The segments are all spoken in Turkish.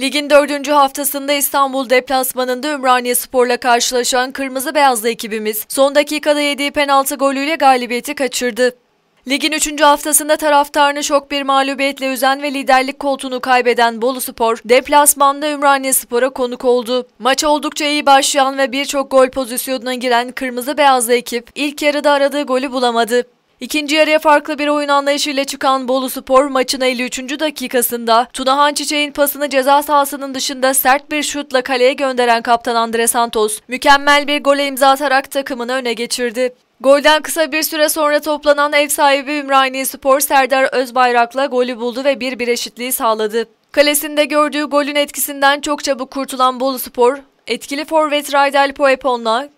Ligin dördüncü haftasında İstanbul deplasmanında Ümraniye Spor'la karşılaşan Kırmızı Beyazlı ekibimiz son dakikada yediği penaltı golüyle galibiyeti kaçırdı. Ligin 3. haftasında taraftarını şok bir mağlubiyetle üzen ve liderlik koltuğunu kaybeden Bolu Spor, deplasmanda Ümraniye Spor'a konuk oldu. Maça oldukça iyi başlayan ve birçok gol pozisyonuna giren Kırmızı Beyazlı ekip ilk yarıda aradığı golü bulamadı. İkinci yarıya farklı bir oyun anlayışıyla çıkan Bolu Spor maçın 53. dakikasında Tunahan Çiçek'in pasını ceza sahasının dışında sert bir şutla kaleye gönderen kaptan Andre Santos mükemmel bir gole imza atarak takımını öne geçirdi. Golden kısa bir süre sonra toplanan ev sahibi Ümraniye Spor Serdar Özbayrak'la golü buldu ve bir bir eşitliği sağladı. Kalesinde gördüğü golün etkisinden çok çabuk kurtulan Bolu Spor, etkili forvet Raydel Poepon'la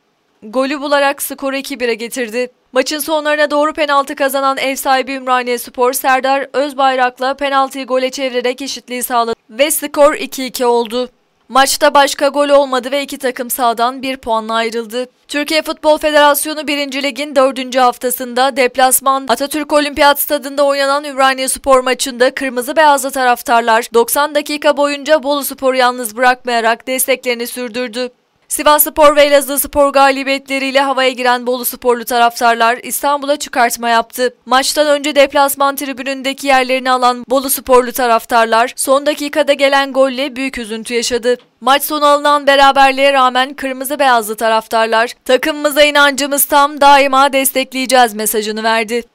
golü bularak skoru 2-1'e getirdi. Maçın sonlarına doğru penaltı kazanan ev sahibi Ümraniye Spor Serdar Özbayrak'la penaltıyı gole çevirerek eşitliği sağladı ve skor 2-2 oldu. Maçta başka gol olmadı ve iki takım sahadan bir puanla ayrıldı. Türkiye Futbol Federasyonu 1. Lig'in 4. haftasında deplasman Atatürk Olimpiyat Stadında oynanan Ümraniye Spor maçında kırmızı beyazlı taraftarlar 90 dakika boyunca Bolu Spor'u yalnız bırakmayarak desteklerini sürdürdü. Sivas Spor ve Elazığ Spor galibiyetleriyle havaya giren Bolu Sporlu taraftarlar İstanbul'a çıkartma yaptı. Maçtan önce deplasman tribünündeki yerlerini alan Bolu Sporlu taraftarlar son dakikada gelen golle büyük üzüntü yaşadı. Maç sonu alınan beraberliğe rağmen kırmızı beyazlı taraftarlar takımımıza inancımız tam daima destekleyeceğiz mesajını verdi.